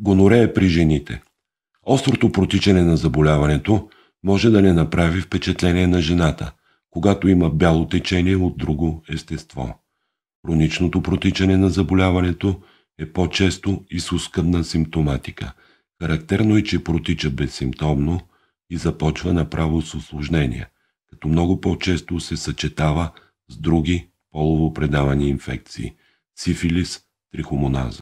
гонорея при жените. Острото протичане на заболяването може да не направи впечатление на жената, когато има бяло течение от друго естество. Хроничното протичане на заболяването е по-често и с ускъдна симптоматика. Характерно е, че протича безсимптомно и започва направо с осложнения, като много по-често се съчетава с други полово предавани инфекции – сифилис, трихомоназа.